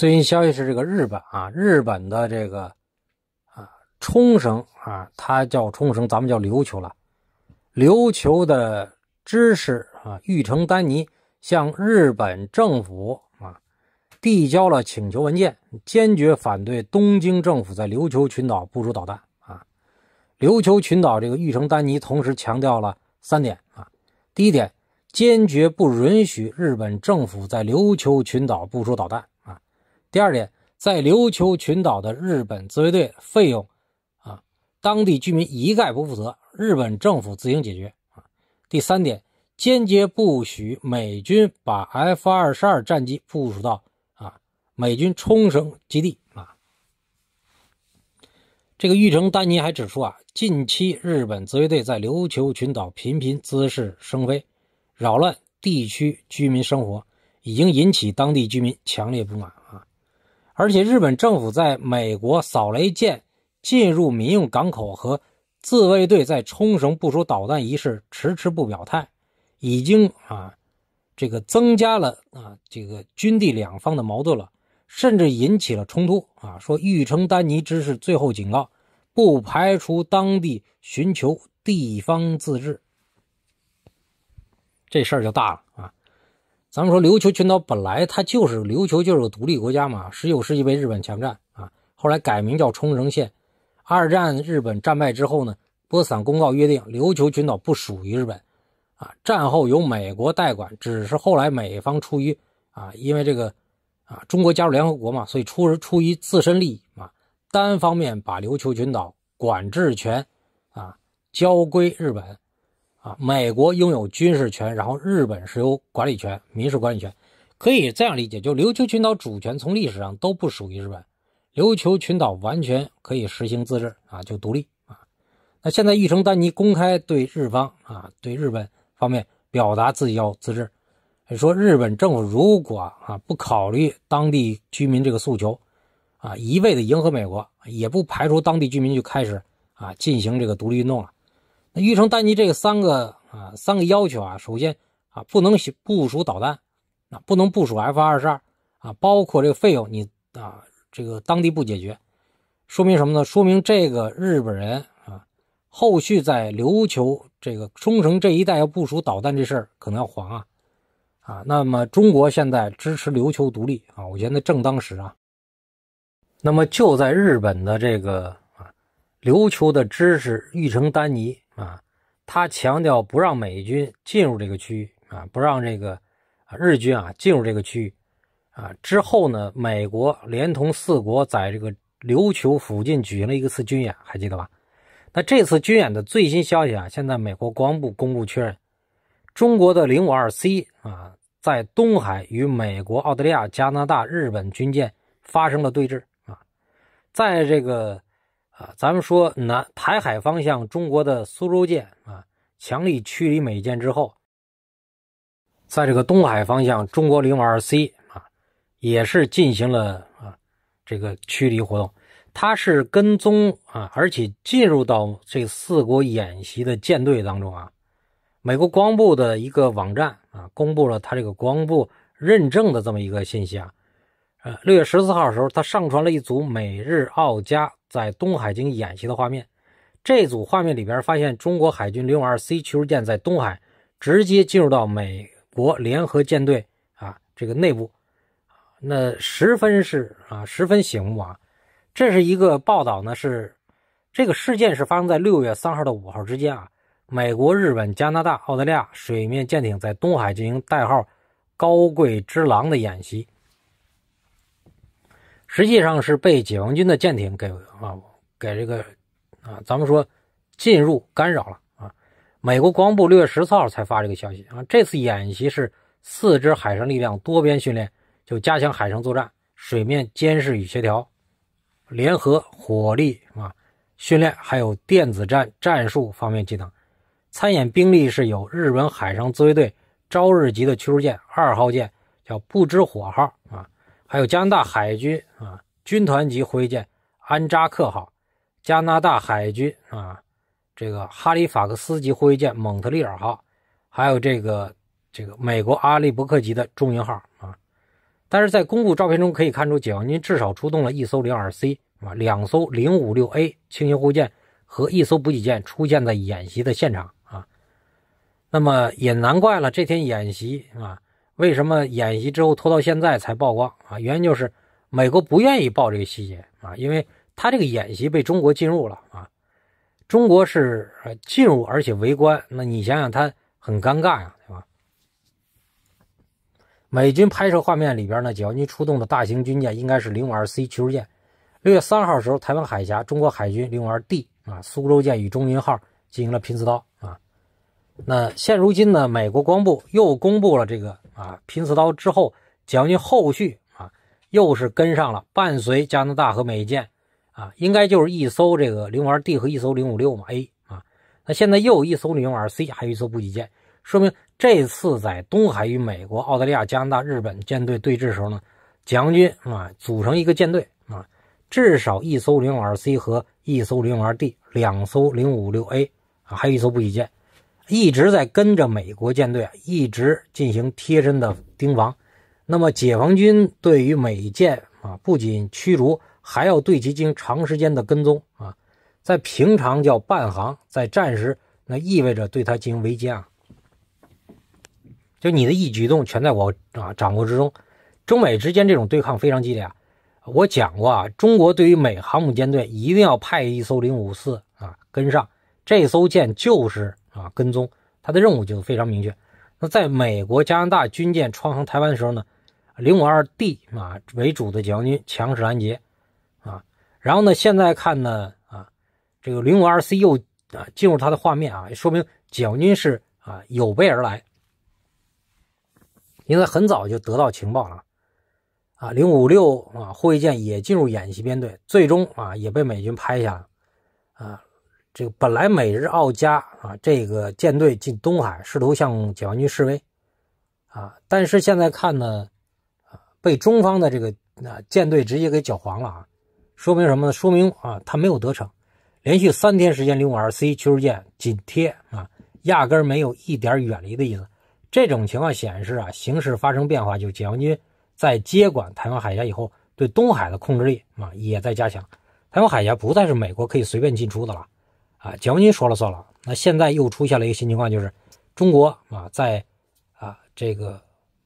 最新消息是，这个日本啊，日本的这个啊，冲绳啊，它叫冲绳，咱们叫琉球了。琉球的知识啊，玉城丹尼向日本政府啊递交了请求文件，坚决反对东京政府在琉球群岛部署导弹啊。琉球群岛这个玉城丹尼同时强调了三点啊，第一点，坚决不允许日本政府在琉球群岛部署导弹。第二点，在琉球群岛的日本自卫队费用，啊，当地居民一概不负责，日本政府自行解决。啊，第三点，坚决不许美军把 F 二十二战机部署到啊美军冲绳基地。啊，这个玉成丹尼还指出啊，近期日本自卫队在琉球群岛频频滋事生非，扰乱地区居民生活，已经引起当地居民强烈不满。而且，日本政府在美国扫雷舰进入民用港口和自卫队在冲绳部署导弹一事迟迟不表态，已经啊，这个增加了啊，这个军地两方的矛盾了，甚至引起了冲突啊。说玉城丹尼之事，最后警告，不排除当地寻求地方自治，这事儿就大了啊。咱们说，琉球群岛本来它就是琉球，就是个独立国家嘛。十九世纪被日本强占啊，后来改名叫冲绳县。二战日本战败之后呢，波茨坦公告约定，琉球群岛不属于日本啊，战后由美国代管。只是后来美方出于啊，因为这个啊，中国加入联合国嘛，所以出出于自身利益啊，单方面把琉球群岛管制权啊交归日本。啊，美国拥有军事权，然后日本是有管理权、民事管理权，可以这样理解，就琉球群岛主权从历史上都不属于日本，琉球群岛完全可以实行自治啊，就独立啊。那现在玉城丹尼公开对日方啊，对日本方面表达自己要自治，说日本政府如果啊不考虑当地居民这个诉求，啊一味的迎合美国，也不排除当地居民就开始啊进行这个独立运动了。那玉城丹尼这个三个啊，三个要求啊，首先啊，不能部署导弹，那不能部署 F 二十二啊，包括这个费用你啊，这个当地不解决，说明什么呢？说明这个日本人啊，后续在琉球这个冲绳这一带要部署导弹这事儿可能要黄啊啊。那么中国现在支持琉球独立啊，我觉得正当时啊。那么就在日本的这个啊，琉球的知识玉城丹尼。啊，他强调不让美军进入这个区域啊，不让这个日军啊进入这个区域啊。之后呢，美国连同四国在这个琉球附近举行了一次军演，还记得吧？那这次军演的最新消息啊，现在美国国防部公布确认，中国的零五二 C 啊在东海与美国、澳大利亚、加拿大、日本军舰发生了对峙啊，在这个。啊，咱们说南台海方向，中国的苏州舰啊，强力驱离美舰之后，在这个东海方向，中国 052C 啊，也是进行了啊这个驱离活动。它是跟踪啊，而且进入到这四国演习的舰队当中啊。美国国防部的一个网站啊，公布了他这个国防部认证的这么一个信息啊。呃，六月十四号的时候，他上传了一组美日澳加。在东海进行演习的画面，这组画面里边发现中国海军 052C 驱逐舰在东海直接进入到美国联合舰队啊这个内部，那十分是啊十分醒目啊，这是一个报道呢，是这个事件是发生在六月三号到五号之间啊，美国、日本、加拿大、澳大利亚水面舰艇在东海进行代号“高贵之狼”的演习。实际上是被解放军的舰艇给啊给这个啊咱们说进入干扰了啊。美国国防部月十四号才发这个消息啊。这次演习是四支海上力量多边训练，就加强海上作战、水面监视与协调、联合火力啊训练，还有电子战战术方面技能。参演兵力是有日本海上自卫队朝日级的驱逐舰二号舰，叫不知火号啊。还有加拿大海军啊，军团级护卫舰安扎克号，加拿大海军啊，这个哈利法克斯级护卫舰蒙特利尔号，还有这个这个美国阿利伯克级的中型号啊，但是在公布照片中可以看出，解放军至少出动了一艘 02C 啊，两艘 056A 轻型护卫舰和一艘补给舰出现在演习的现场啊，那么也难怪了，这天演习啊。为什么演习之后拖到现在才曝光啊？原因就是美国不愿意报这个细节啊，因为他这个演习被中国进入了啊，中国是进入而且围观，那你想想他很尴尬呀，对吧？美军拍摄画面里边呢，解放军出动的大型军舰应该是零五二 C 驱逐舰。六月三号时候，台湾海峡，中国海军零五二 D 啊，苏州舰与中云号进行了拼刺刀。那现如今呢？美国光部又公布了这个啊，拼刺刀之后，解放军后续啊又是跟上了，伴随加拿大和美舰啊，应该就是一艘这个零五二 D 和一艘零五六嘛 A 啊。那现在又有一艘零五二 C，还有一艘补给舰，说明这次在东海与美国、澳大利亚、加拿大、日本舰队对峙的时候呢，将军啊组成一个舰队啊，至少一艘零五二 C 和一艘零五二 D，两艘零五六 A 啊，还有一艘补给舰。一直在跟着美国舰队，一直进行贴身的盯防。那么解放军对于美舰啊，不仅驱逐，还要对其进行长时间的跟踪啊。在平常叫伴航，在战时那意味着对它进行围歼啊。就你的一举一动全在我啊掌握之中。中美之间这种对抗非常激烈啊。我讲过啊，中国对于美航母舰队一定要派一艘零五四啊跟上，这艘舰就是。啊，跟踪他的任务就非常明确。那在美国、加拿大军舰穿航台湾的时候呢，零五二 D 啊为主的解放军强势拦截啊。然后呢，现在看呢啊，这个零五二 C 又啊进入它的画面啊，说明解放军是啊有备而来，因为很早就得到情报了啊。零五六啊护卫舰也进入演习编队，最终啊也被美军拍下了啊。这个本来美日澳加啊，这个舰队进东海，试图向解放军示威啊，但是现在看呢，啊，被中方的这个啊舰队直接给搅黄了啊，说明什么呢？说明啊，他没有得逞。连续三天时间，052C 驱逐舰紧贴啊，压根儿没有一点远离的意思。这种情况显示啊，形势发生变化，就解放军在接管台湾海峡以后，对东海的控制力啊也在加强。台湾海峡不再是美国可以随便进出的了。啊，解放军说了算了。那现在又出现了一个新情况，就是中国啊，在啊这个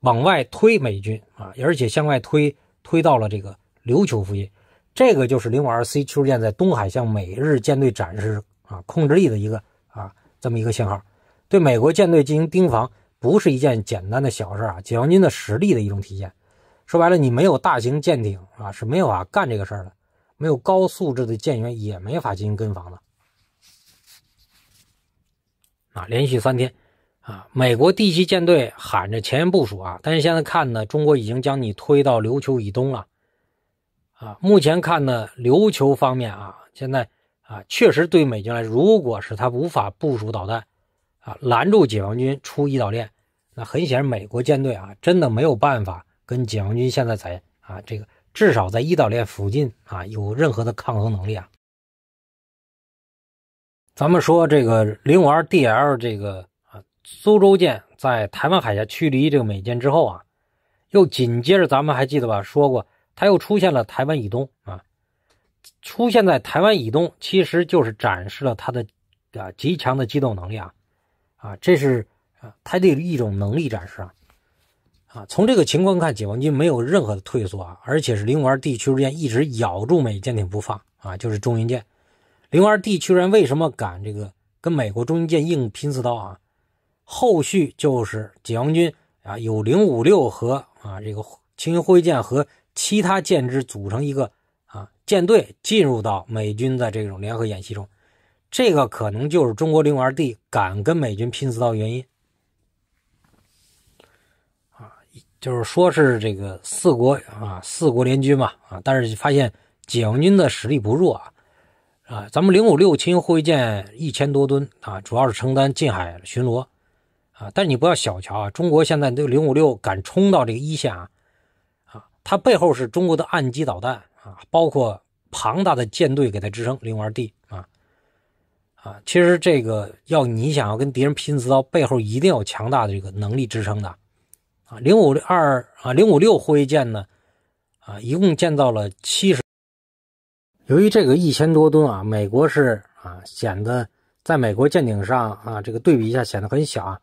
往外推美军啊，而且向外推推到了这个琉球附近。这个就是零五二 C 驱逐舰在东海向美日舰队展示啊控制力的一个啊这么一个信号，对美国舰队进行盯防不是一件简单的小事啊。解放军的实力的一种体现。说白了，你没有大型舰艇啊是没有啊干这个事儿的，没有高素质的舰员也没法进行跟防的。啊，连续三天，啊，美国第七舰队喊着前沿部署啊，但是现在看呢，中国已经将你推到琉球以东了，啊，目前看呢，琉球方面啊，现在啊，确实对美军来，如果是他无法部署导弹啊，拦住解放军出伊岛链，那很显然，美国舰队啊，真的没有办法跟解放军现在在啊，这个至少在伊岛链附近啊，有任何的抗衡能力啊。咱们说这个零五二 D L 这个啊，苏州舰在台湾海峡驱离这个美舰之后啊，又紧接着咱们还记得吧？说过它又出现了台湾以东啊，出现在台湾以东，其实就是展示了它的啊极强的机动能力啊啊，这是啊它的一种能力展示啊啊，从这个情况看，解放军没有任何的退缩啊，而且是零五二 D 驱逐舰一直咬住美舰艇不放啊，就是中云舰。零二 D 区人为什么敢这个跟美国中型舰硬拼刺刀啊？后续就是解放军啊，有零五六和啊这个轻型护卫舰和其他舰只组成一个啊舰队，进入到美军的这种联合演习中。这个可能就是中国零二 D 敢跟美军拼刺刀原因啊，就是说是这个四国啊四国联军嘛啊，但是发现解放军的实力不弱啊。啊，咱们零五六轻护卫舰一千多吨啊，主要是承担近海巡逻啊。但是你不要小瞧啊，中国现在这个零五六敢冲到这个一线啊啊，它背后是中国的岸基导弹啊，包括庞大的舰队给它支撑零五二 D 啊啊。其实这个要你想要跟敌人拼刺刀，背后一定有强大的这个能力支撑的啊。零五二啊，零五六护卫舰呢啊，一共建造了七十。由于这个一千多吨啊，美国是啊显得在美国舰艇上啊，这个对比一下显得很小啊。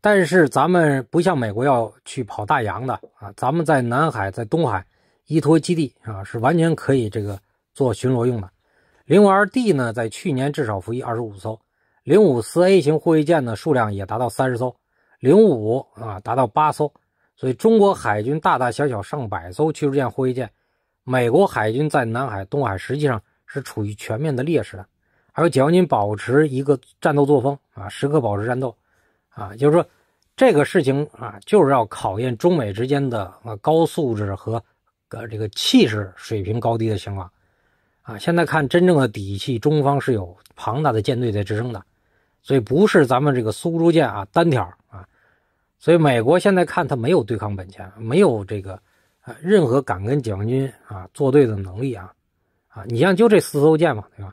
但是咱们不像美国要去跑大洋的啊，咱们在南海、在东海依托基地啊，是完全可以这个做巡逻用的。零五二 D 呢，在去年至少服役二十五艘，零五四 A 型护卫舰的数量也达到三十艘，零五五啊达到八艘。所以中国海军大大小小上百艘驱逐舰、护卫舰。美国海军在南海、东海实际上是处于全面的劣势的，还有解放军保持一个战斗作风啊，时刻保持战斗，啊，就是说这个事情啊，就是要考验中美之间的啊、高素质和呃这个气势水平高低的情况，啊，现在看真正的底气，中方是有庞大的舰队在支撑的，所以不是咱们这个苏州舰啊单挑啊，所以美国现在看它没有对抗本钱，没有这个。啊，任何敢跟解放军啊作对的能力啊，啊，你像就这四艘舰嘛，对吧？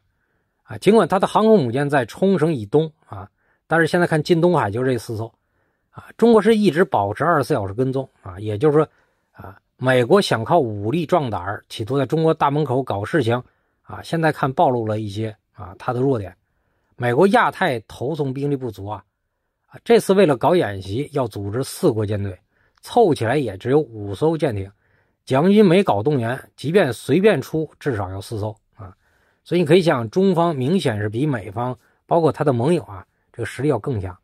啊，尽管它的航空母舰在冲绳以东啊，但是现在看进东海就这四艘啊，中国是一直保持二十四小时跟踪啊，也就是说啊，美国想靠武力壮胆，企图在中国大门口搞事情啊，现在看暴露了一些啊他的弱点，美国亚太投送兵力不足啊，啊，这次为了搞演习要组织四国舰队，凑起来也只有五艘舰艇。解放军没搞动员，即便随便出，至少要四艘啊！所以你可以想，中方明显是比美方，包括他的盟友啊，这个实力要更强。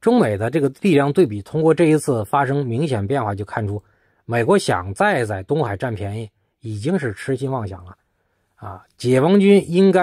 中美的这个力量对比，通过这一次发生明显变化就看出，美国想再在东海占便宜，已经是痴心妄想了。啊，解放军应该。